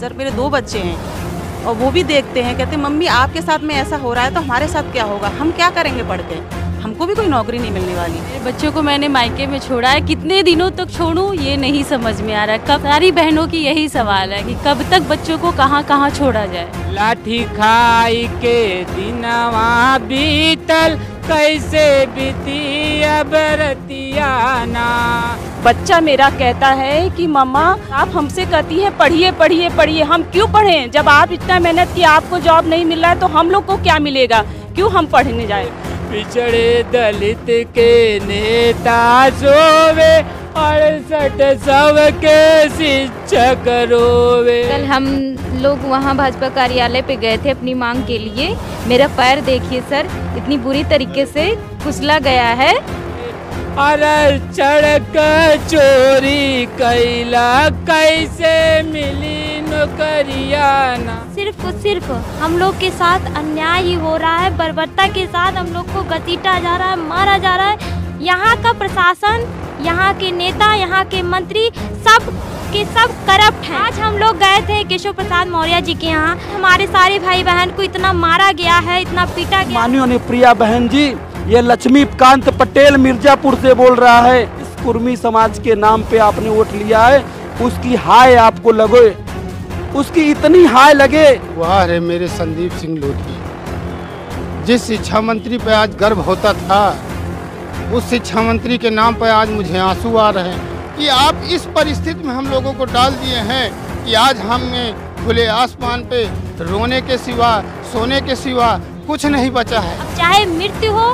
Sir मेरे दो बच्चे हैं और वो भी देखते हैं कहते मम्मी आपके साथ में ऐसा हो रहा है तो हमारे साथ क्या होगा हम क्या करेंगे पढ़ के हमको भी कोई नौकरी नहीं मिलने वाली मेरे बच्चों को मैंने मायके में छोड़ा है कितने दिनों तक छोड़ूं ये नहीं समझ में आ रहा है कब सारी बहनों की यही सवाल है कि कब तक बच्चों को कहाँ कहाँ छोड़ा जाए लाठी खाई के दिन बीतल कैसे बीती रतिया ना बच्चा मेरा कहता है कि मम्मा आप हमसे कहती हैं पढ़िए पढ़िए पढ़िए हम क्यों पढ़ें जब आप इतना मेहनत की आपको जॉब नहीं मिल रहा है तो हम लोग को क्या मिलेगा क्यों हम पढ़ने जाए पिछड़े दलित के नेता सोवे अड़सठ सब के शिक्षक रोवे कल हम लोग वहाँ भाजपा कार्यालय पे गए थे अपनी मांग के लिए मेरा पैर देखिए सर इतनी बुरी तरीके से कुचला गया है अरे चढ़क चोरी कैला कैसे मिली न सिर्फ सिर्फ हम लोग के साथ अन्याय ही हो रहा है बर्बरता के साथ हम लोग को गतिटा जा रहा है मारा जा रहा है यहाँ का प्रशासन यहाँ के नेता यहाँ के मंत्री सब के सब करप्ट हैं आज हम लोग गए थे केशव प्रसाद मौर्य जी के यहाँ हमारे सारे भाई बहन को इतना मारा गया है इतना पीटा गया प्रिया बहन जी ये लक्ष्मीकांत पटेल मिर्जापुर से बोल रहा है इस कुर्मी समाज के नाम पे आपने वोट लिया है उसकी हाय आपको लगे उसकी इतनी हाय लगे वाह है मेरे संदीप सिंह लोधी जिस शिक्षा मंत्री पे आज गर्व होता था उस शिक्षा मंत्री के नाम पर आज मुझे आंसू आ रहे हैं कि आप इस परिस्थिति में हम लोगों को डाल दिए हैं कि आज हमने खुले आसमान पे रोने के सिवा सोने के सिवा कुछ नहीं बचा है चाहे मृत्यु हो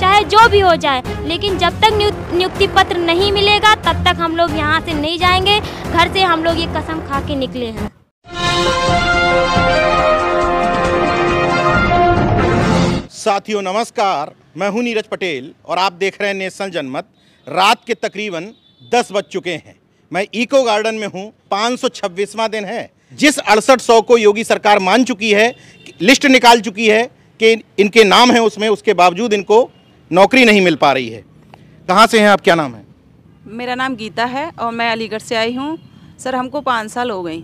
चाहे जो भी हो जाए लेकिन जब तक नियुक्ति पत्र नहीं मिलेगा तब तक हम लोग यहाँ से नहीं जाएंगे घर से हम लोग ये कसम खा के निकले हैं साथियों नमस्कार मैं हूं नीरज पटेल और आप देख रहे हैं नेशनल जनमत रात के तकरीबन 10 बज चुके हैं मैं इको गार्डन में हूं 526वां दिन है जिस अड़सठ सौ को योगी सरकार मान चुकी है लिस्ट निकाल चुकी है कि इनके नाम है उसमें उसके बावजूद इनको नौकरी नहीं मिल पा रही है कहाँ से हैं आप क्या नाम है मेरा नाम गीता है और मैं अलीगढ़ से आई हूँ सर हमको पाँच साल हो गई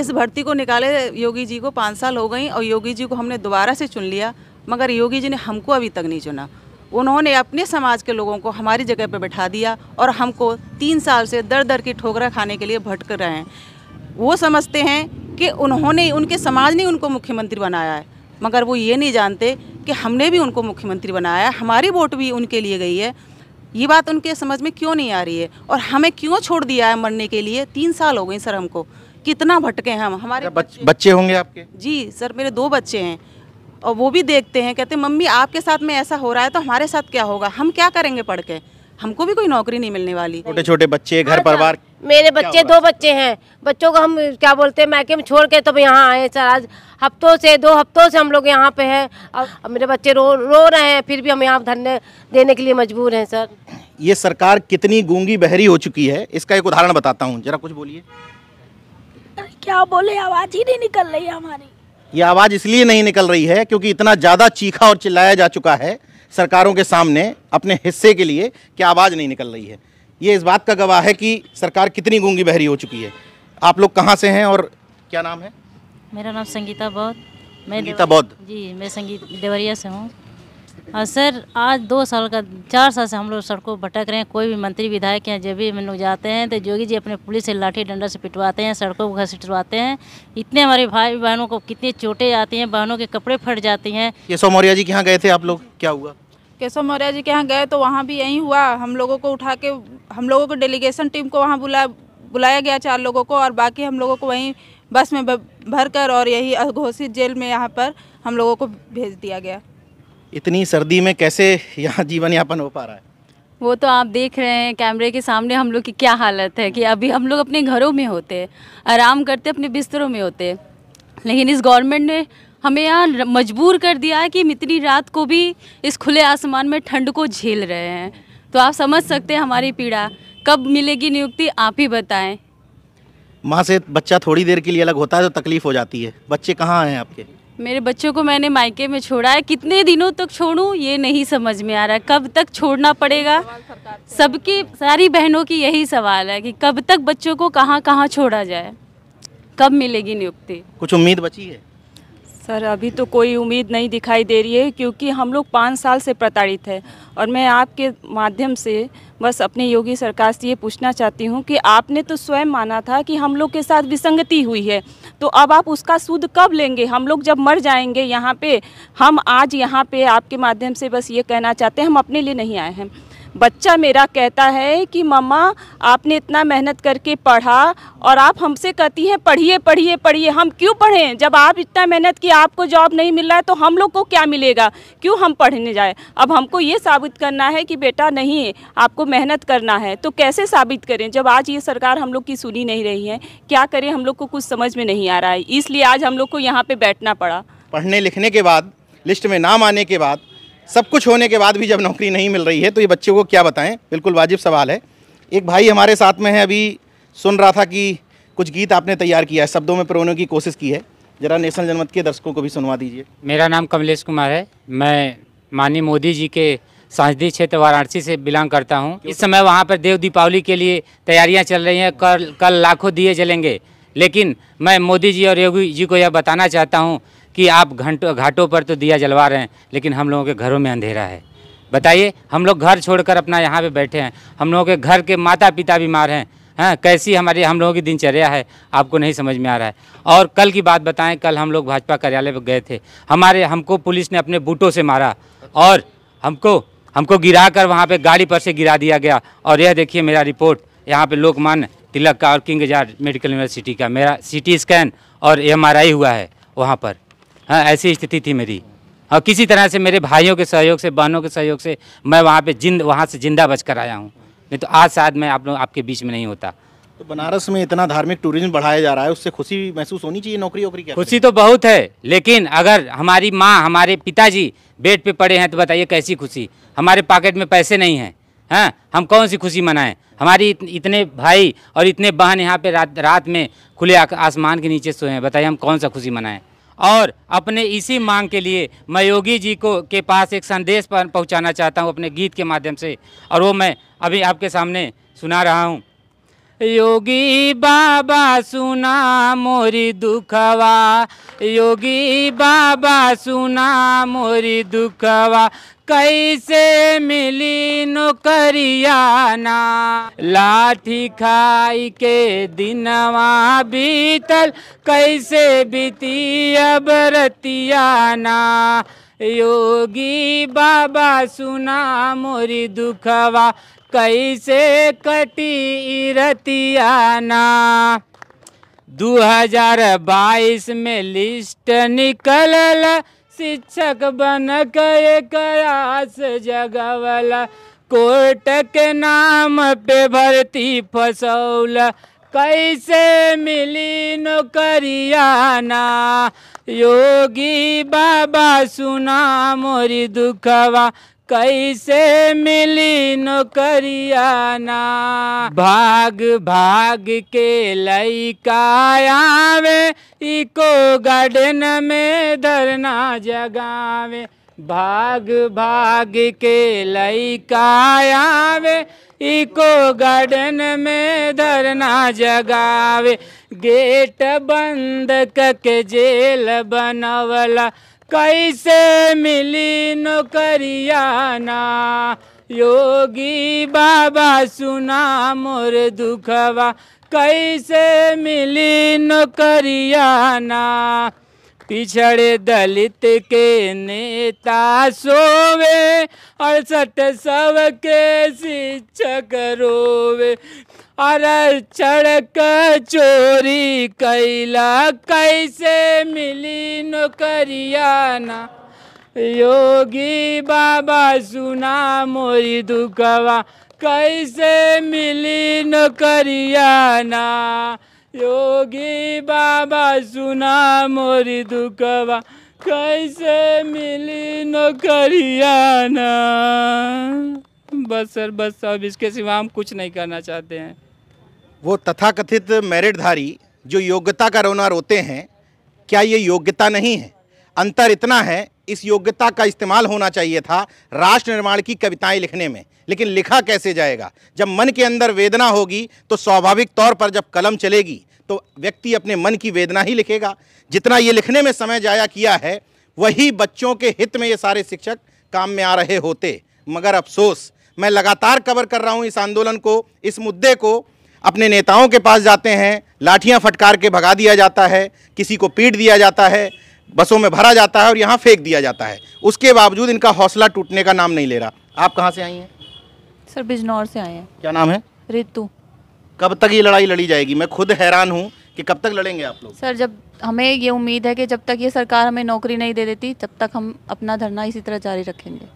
इस भर्ती को निकाले योगी जी को पाँच साल हो गई और योगी जी को हमने दोबारा से चुन लिया मगर योगी जी ने हमको अभी तक नहीं चुना उन्होंने अपने समाज के लोगों को हमारी जगह पर बैठा दिया और हमको तीन साल से दर दर की ठोकरा खाने के लिए भटक रहे हैं वो समझते हैं कि उन्होंने उनके समाज ने उनको मुख्यमंत्री बनाया है मगर वो ये नहीं जानते कि हमने भी उनको मुख्यमंत्री बनाया है हमारी वोट भी उनके लिए गई है ये बात उनके समझ में क्यों नहीं आ रही है और हमें क्यों छोड़ दिया है मरने के लिए तीन साल हो गए सर हमको कितना भटके हैं हम हमारे अच्छा, बच, बच्चे होंगे आपके जी सर मेरे दो बच्चे हैं और वो भी देखते हैं कहते मम्मी आपके साथ में ऐसा हो रहा है तो हमारे साथ क्या होगा हम क्या करेंगे पढ़ के हमको भी कोई नौकरी नहीं मिलने वाली छोटे छोटे बच्चे हाँ, घर अच्छा। परिवार मेरे बच्चे दो बच्चे हैं बच्चों को हम क्या बोलते हैं मैके में छोड़ के तब तो यहाँ आए सर आज हफ्तों से दो हफ्तों से हम लोग यहाँ पे हैं और मेरे बच्चे रो रो रहे हैं फिर भी हम यहाँ धरने देने के लिए मजबूर हैं सर ये सरकार कितनी गूंगी बहरी हो चुकी है इसका एक उदाहरण बताता हूँ जरा कुछ बोलिए क्या बोले आवाज़ ही नहीं निकल रही है हमारी ये आवाज़ इसलिए नहीं निकल रही है क्योंकि इतना ज़्यादा चीखा और चिल्लाया जा चुका है सरकारों के सामने अपने हिस्से के लिए कि आवाज़ नहीं निकल रही है ये इस बात का गवाह है कि सरकार कितनी गूंगी बहरी हो चुकी है आप लोग कहाँ से हैं और क्या नाम है मेरा नाम संगीता बौद्ध मैं संगीता बौद्ध जी मैं संगीत देवरिया से हूँ सर आज दो साल का चार साल से हम लोग सड़कों भटक रहे हैं कोई भी मंत्री विधायक हैं जब भी हम लोग जाते हैं तो जोगी जी अपने पुलिस से लाठी डंडा से पिटवाते हैं सड़कों को घसीटवाते हैं इतने हमारे भाई बहनों को कितनी चोटें आती हैं बहनों के कपड़े फट जाती हैं ये मौर्या जी के यहाँ गए थे आप लोग क्या हुआ केशव मौर्य जी के यहाँ गए तो वहाँ भी यही हुआ हम लोगों को उठा के हम लोगों को डेलीगेशन टीम को वहाँ बुला बुलाया गया चार लोगों को और बाकी हम लोगों को वहीं बस में भर कर और यही अघोषित जेल में यहाँ पर हम लोगों को भेज दिया गया इतनी सर्दी में कैसे यहाँ जीवन यापन हो पा रहा है वो तो आप देख रहे हैं कैमरे के सामने हम लोग की क्या हालत है कि अभी हम लोग अपने घरों में होते आराम करते अपने बिस्तरों में होते लेकिन इस गवर्नमेंट ने हमें यहाँ मजबूर कर दिया है कि हम इतनी रात को भी इस खुले आसमान में ठंड को झेल रहे हैं तो आप समझ सकते हैं हमारी पीड़ा कब मिलेगी नियुक्ति आप ही बताएं माँ से बच्चा थोड़ी देर के लिए अलग होता है तो तकलीफ़ हो जाती है बच्चे कहाँ हैं आपके मेरे बच्चों को मैंने मायके में छोड़ा है कितने दिनों तक छोड़ूं ये नहीं समझ में आ रहा है कब तक छोड़ना पड़ेगा सबकी सारी बहनों की यही सवाल है कि कब तक बच्चों को कहाँ कहाँ छोड़ा जाए कब मिलेगी नियुक्ति कुछ उम्मीद बची है सर अभी तो कोई उम्मीद नहीं दिखाई दे रही है क्योंकि हम लोग पाँच साल से प्रताड़ित है और मैं आपके माध्यम से बस अपने योगी सरकार से ये पूछना चाहती हूँ कि आपने तो स्वयं माना था कि हम लोग के साथ विसंगति हुई है तो अब आप उसका सूद कब लेंगे हम लोग जब मर जाएंगे यहाँ पे हम आज यहाँ पे आपके माध्यम से बस ये कहना चाहते हैं हम अपने लिए नहीं आए हैं बच्चा मेरा कहता है कि मम्मा आपने इतना मेहनत करके पढ़ा और आप हमसे कहती हैं पढ़िए पढ़िए पढ़िए हम क्यों पढ़ें जब आप इतना मेहनत की आपको जॉब नहीं मिल रहा है तो हम लोग को क्या मिलेगा क्यों हम पढ़ने जाए अब हमको ये साबित करना है कि बेटा नहीं आपको मेहनत करना है तो कैसे साबित करें जब आज ये सरकार हम लोग की सुनी नहीं रही है क्या करें हम लोग को कुछ समझ में नहीं आ रहा है इसलिए आज हम लोग को यहाँ पर बैठना पड़ा पढ़ने लिखने के बाद लिस्ट में नाम आने के बाद सब कुछ होने के बाद भी जब नौकरी नहीं मिल रही है तो ये बच्चों को क्या बताएं बिल्कुल वाजिब सवाल है एक भाई हमारे साथ में है अभी सुन रहा था कि कुछ गीत आपने तैयार किया है शब्दों में परोने की कोशिश की है जरा नेशनल जनमत के दर्शकों को भी सुनवा दीजिए मेरा नाम कमलेश कुमार है मैं माननीय मोदी जी के सांसदीय क्षेत्र वाराणसी से बिलोंग करता हूँ इस समय वहाँ पर देव दीपावली के लिए तैयारियाँ चल रही हैं कल कल लाखों दिए जलेंगे लेकिन मैं मोदी जी और योगी जी को यह बताना चाहता हूँ कि आप घंटों घाटों पर तो दिया जलवा रहे हैं लेकिन हम लोगों के घरों में अंधेरा है बताइए हम लोग घर छोड़कर अपना यहाँ पे बैठे हैं हम लोगों के घर के माता पिता बीमार हैं हाँ कैसी हमारी हम लोगों की दिनचर्या है आपको नहीं समझ में आ रहा है और कल की बात बताएं कल हम लोग भाजपा कार्यालय पर गए थे हमारे हमको पुलिस ने अपने बूटों से मारा और हमको हमको गिरा कर वहाँ पर गाड़ी पर से गिरा दिया गया और यह देखिए मेरा रिपोर्ट यहाँ पर लोकमान्य तिलक का और किंग मेडिकल यूनिवर्सिटी का मेरा सी स्कैन और एम हुआ है वहाँ पर हाँ ऐसी स्थिति थी मेरी और किसी तरह से मेरे भाइयों के सहयोग से बहनों के सहयोग से मैं वहाँ पे जिंद वहाँ से जिंदा बच कर आया हूँ नहीं तो आज शायद मैं आप लोग आपके बीच में नहीं होता तो बनारस में इतना धार्मिक टूरिज्म बढ़ाया जा रहा है उससे खुशी महसूस होनी चाहिए नौकरी वोकरी की खुशी तो बहुत है लेकिन अगर हमारी माँ हमारे पिताजी बेड पर पड़े हैं तो बताइए कैसी खुशी हमारे पॉकेट में पैसे नहीं हैं हाँ हम कौन सी खुशी मनाएं हमारी इतने भाई और इतने बहन यहाँ पे रात रात में खुले आसमान के नीचे सोए हैं बताइए हम कौन सा खुशी मनाएं और अपने इसी मांग के लिए मैं योगी जी को के पास एक संदेश पहुंचाना चाहता हूं अपने गीत के माध्यम से और वो मैं अभी आपके सामने सुना रहा हूं योगी बाबा सुना मोरी दुखवा योगी बाबा सुना मोरी दुखवा कैसे मिली ना लाठी खाई के दिनवा बीतल कैसे बीती अब ना योगी बाबा सुना मोरी दुखवा कैसे कटी रतियाना 2022 में लिस्ट निकलल शिक्षक बन के कयास जगवला कोर्ट के नाम पे भर्ती फसौल कैसे मिली नौकरियाना योगी बाबा सुना मोरी दुखवा कैसे मिली नौकरियाना भाग भाग के लैका आवे इको गार्डन में धरना जगावे भाग भाग के लैका आवे इको गार्डन में धरना जगावे गेट बंद कके जेल बनवला कैसे मिली नौकरियाना योगी बाबा सुना मोर दुखवा कैसे मिली नौकरियाना पिछड़े दलित के नेता सोवे अड़सठ सव के शिक्षक रोवे अरे चढ़क चोरी कैला कैसे मिली नौकरिया ना योगी बाबा सुना मोरी दुखवा कैसे मिली नौकरिया ना योगी बाबा सुना मोरी दुखवा कैसे मिली नौकरिया ना बस सर बस अब इसके सिवा हम कुछ नहीं करना चाहते हैं वो तथाकथित मेरिटधारी जो योग्यता का रोना रोते हैं क्या ये योग्यता नहीं है अंतर इतना है इस योग्यता का इस्तेमाल होना चाहिए था राष्ट्र निर्माण की कविताएं लिखने में लेकिन लिखा कैसे जाएगा जब मन के अंदर वेदना होगी तो स्वाभाविक तौर पर जब कलम चलेगी तो व्यक्ति अपने मन की वेदना ही लिखेगा जितना ये लिखने में समय जाया किया है वही बच्चों के हित में ये सारे शिक्षक काम में आ रहे होते मगर अफसोस मैं लगातार कवर कर रहा हूँ इस आंदोलन को इस मुद्दे को अपने नेताओं के पास जाते हैं लाठियाँ फटकार के भगा दिया जाता है किसी को पीट दिया जाता है बसों में भरा जाता है और यहाँ फेंक दिया जाता है उसके बावजूद इनका हौसला टूटने का नाम नहीं ले रहा आप कहाँ से आई हैं सर बिजनौर से आए हैं क्या नाम है रितु कब तक ये लड़ाई लड़ी जाएगी मैं खुद हैरान हूँ कि कब तक लड़ेंगे आप लोग सर जब हमें ये उम्मीद है कि जब तक ये सरकार हमें नौकरी नहीं दे देती तब तक हम अपना धरना इसी तरह जारी रखेंगे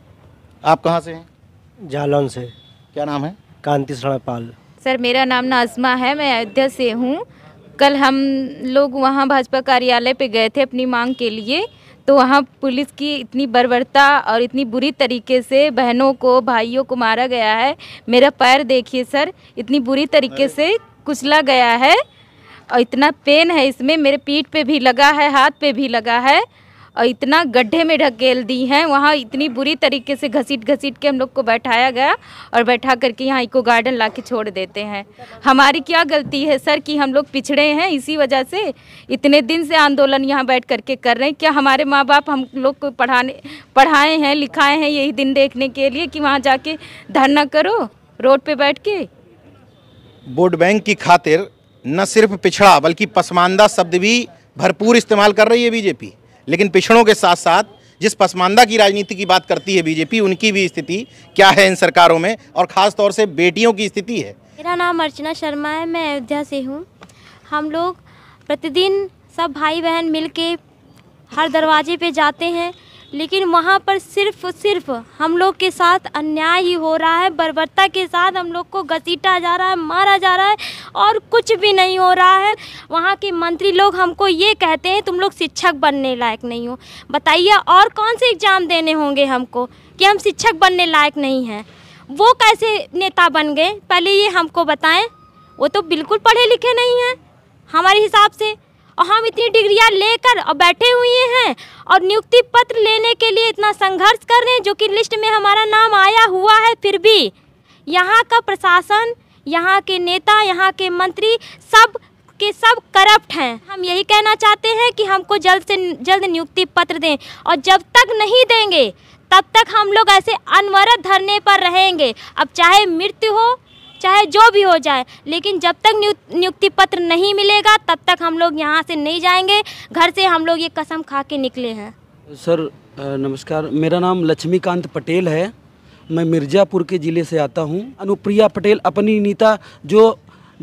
आप कहाँ से हैं जालौन से क्या नाम है कांति सड़पाल सर मेरा नाम नाजमा है मैं अयोध्या से हूँ कल हम लोग वहाँ भाजपा कार्यालय पे गए थे अपनी मांग के लिए तो वहाँ पुलिस की इतनी बर्बरता और इतनी बुरी तरीके से बहनों को भाइयों को मारा गया है मेरा पैर देखिए सर इतनी बुरी तरीके से कुचला गया है और इतना पेन है इसमें मेरे पीठ पे भी लगा है हाथ पे भी लगा है और इतना गड्ढे में ढकेल दी हैं वहाँ इतनी बुरी तरीके से घसीट घसीट के हम लोग को बैठाया गया और बैठा करके यहाँ इको गार्डन ला के छोड़ देते हैं हमारी क्या गलती है सर कि हम लोग पिछड़े हैं इसी वजह से इतने दिन से आंदोलन यहाँ बैठ करके कर रहे हैं क्या हमारे माँ बाप हम लोग को पढ़ाने पढ़ाए हैं लिखाए हैं यही दिन देखने के लिए कि वहाँ जाके धरना करो रोड पर बैठ के वोट बैंक की खातिर न सिर्फ पिछड़ा बल्कि पसमानदा शब्द भी भरपूर इस्तेमाल कर रही है बीजेपी लेकिन पिछड़ों के साथ साथ जिस पसमानदा की राजनीति की बात करती है बीजेपी उनकी भी स्थिति क्या है इन सरकारों में और ख़ास तौर से बेटियों की स्थिति है मेरा नाम अर्चना शर्मा है मैं अयोध्या से हूँ हम लोग प्रतिदिन सब भाई बहन मिल के हर दरवाजे पे जाते हैं लेकिन वहाँ पर सिर्फ सिर्फ हम लोग के साथ अन्याय ही हो रहा है बर्बरता के साथ हम लोग को घसीटा जा रहा है मारा जा रहा है और कुछ भी नहीं हो रहा है वहाँ के मंत्री लोग हमको ये कहते हैं तुम लोग शिक्षक बनने लायक नहीं हो बताइए और कौन से एग्ज़ाम देने होंगे हमको कि हम शिक्षक बनने लायक नहीं हैं वो कैसे नेता बन गए पहले ये हमको बताएं वो तो बिल्कुल पढ़े लिखे नहीं हैं हमारे हिसाब से और हम इतनी डिग्रियाँ लेकर और बैठे हुए हैं और नियुक्ति पत्र लेने के लिए इतना संघर्ष कर रहे हैं जो कि लिस्ट में हमारा नाम आया हुआ है फिर भी यहाँ का प्रशासन यहाँ के नेता यहाँ के मंत्री सब के सब करप्ट हैं हम यही कहना चाहते हैं कि हमको जल्द से जल्द नियुक्ति पत्र दें और जब तक नहीं देंगे तब तक हम लोग ऐसे अनवरत धरने पर रहेंगे अब चाहे मृत्यु हो चाहे जो भी हो जाए लेकिन जब तक नियुक्ति पत्र नहीं मिलेगा तब तक हम लोग यहाँ से नहीं जाएंगे घर से हम लोग ये कसम खा के निकले हैं सर नमस्कार मेरा नाम लक्ष्मीकांत पटेल है मैं मिर्ज़ापुर के ज़िले से आता हूँ अनुप्रिया पटेल अपनी नेता जो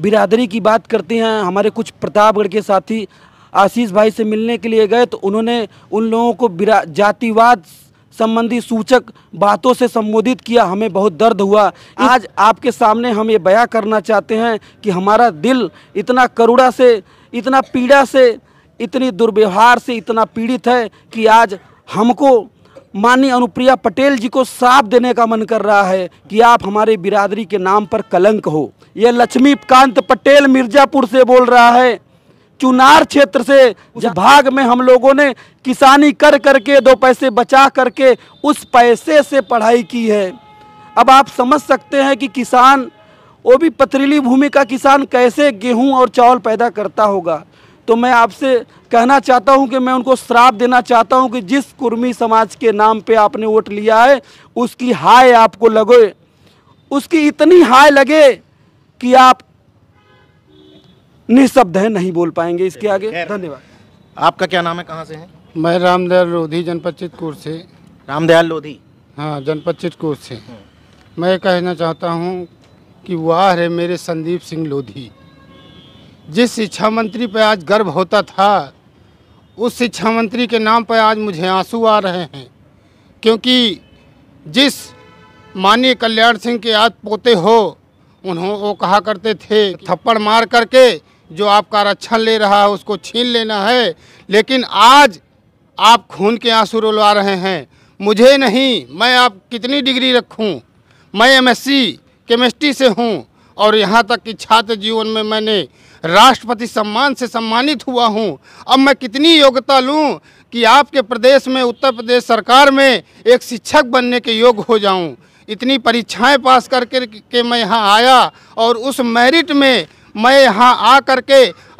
बिरादरी की बात करते हैं हमारे कुछ प्रतापगढ़ के साथी आशीष भाई से मिलने के लिए गए तो उन्होंने उन लोगों को जातिवाद संबंधी सूचक बातों से संबोधित किया हमें बहुत दर्द हुआ आज आपके सामने हम ये बयां करना चाहते हैं कि हमारा दिल इतना करुणा से इतना पीड़ा से इतनी दुर्व्यवहार से इतना पीड़ित है कि आज हमको माननीय अनुप्रिया पटेल जी को साफ देने का मन कर रहा है कि आप हमारे बिरादरी के नाम पर कलंक हो यह लक्ष्मीकांत पटेल मिर्जापुर से बोल रहा है चुनार क्षेत्र से उस भाग में हम लोगों ने किसानी कर करके दो पैसे बचा करके उस पैसे से पढ़ाई की है अब आप समझ सकते हैं कि किसान वो भी पथरीली भूमि का किसान कैसे गेहूं और चावल पैदा करता होगा तो मैं आपसे कहना चाहता हूं कि मैं उनको श्राप देना चाहता हूं कि जिस कुर्मी समाज के नाम पे आपने वोट लिया है उसकी हाय आपको लगे उसकी इतनी हाय लगे कि आप निःशब्द है नहीं बोल पाएंगे इसके आगे धन्यवाद आपका क्या नाम है कहाँ से है मैं रामदयाल लोधी जनपद चितकूर से रामदयाल लोधी हाँ जनपद चितकूर से हम्म। मैं कहना चाहता हूँ कि वाह है मेरे संदीप सिंह लोधी जिस शिक्षा मंत्री पर आज गर्व होता था उस शिक्षा मंत्री के नाम पर आज मुझे आंसू आ रहे हैं क्योंकि जिस माननीय कल्याण सिंह के आज पोते हो उन्होंने वो कहा करते थे थप्पड़ मार करके जो आपका आरक्षण ले रहा है उसको छीन लेना है लेकिन आज आप खून के आंसू रुलवा रहे हैं मुझे नहीं मैं आप कितनी डिग्री रखूं मैं एमएससी केमिस्ट्री से हूं और यहाँ तक कि छात्र जीवन में मैंने राष्ट्रपति सम्मान से सम्मानित हुआ हूँ अब मैं कितनी योग्यता लूँ कि आपके प्रदेश में उत्तर प्रदेश सरकार में एक शिक्षक बनने के योग्य हो जाऊँ इतनी परीक्षाएं पास करके के मैं यहाँ आया और उस मेरिट में मैं यहाँ आ करके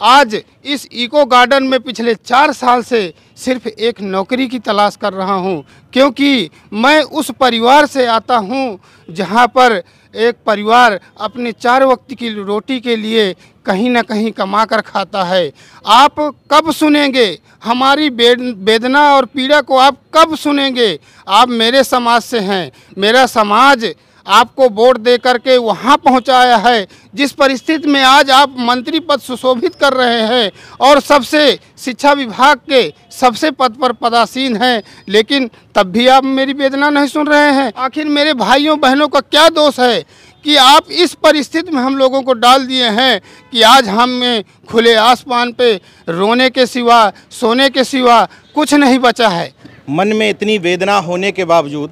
आज इस इको गार्डन में पिछले चार साल से सिर्फ एक नौकरी की तलाश कर रहा हूँ क्योंकि मैं उस परिवार से आता हूँ जहाँ पर एक परिवार अपने चार वक्त की रोटी के लिए कहीं ना कहीं कमा कर खाता है आप कब सुनेंगे हमारी वेदना और पीड़ा को आप कब सुनेंगे आप मेरे समाज से हैं मेरा समाज आपको वोट दे करके वहाँ पहुँचाया है जिस परिस्थिति में आज आप मंत्री पद सुशोभित कर रहे हैं और सबसे शिक्षा विभाग के सबसे पद पर पदासीन हैं लेकिन तब भी आप मेरी वेदना नहीं सुन रहे हैं आखिर मेरे भाइयों बहनों का क्या दोष है कि आप इस परिस्थिति में हम लोगों को डाल दिए हैं कि आज हमें खुले आसमान पे रोने के सिवा सोने के सिवा कुछ नहीं बचा है मन में इतनी वेदना होने के बावजूद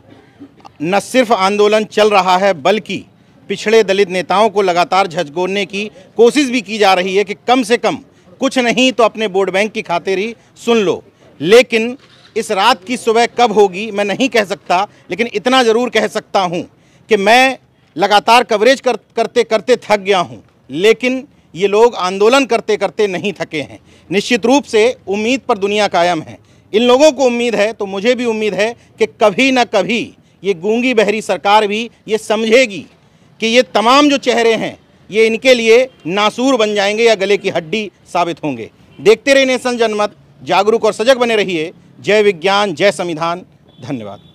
न सिर्फ आंदोलन चल रहा है बल्कि पिछड़े दलित नेताओं को लगातार झजगोड़ने की कोशिश भी की जा रही है कि कम से कम कुछ नहीं तो अपने वोट बैंक की खातिर ही सुन लो लेकिन इस रात की सुबह कब होगी मैं नहीं कह सकता लेकिन इतना ज़रूर कह सकता हूँ कि मैं लगातार कवरेज कर, करते करते थक गया हूँ लेकिन ये लोग आंदोलन करते करते नहीं थके हैं निश्चित रूप से उम्मीद पर दुनिया कायम है इन लोगों को उम्मीद है तो मुझे भी उम्मीद है कि कभी ना कभी ये गूंगी बहरी सरकार भी ये समझेगी कि ये तमाम जो चेहरे हैं ये इनके लिए नासूर बन जाएंगे या गले की हड्डी साबित होंगे देखते रहिए नेशन जनमत जागरूक और सजग बने रहिए जय विज्ञान जय संविधान धन्यवाद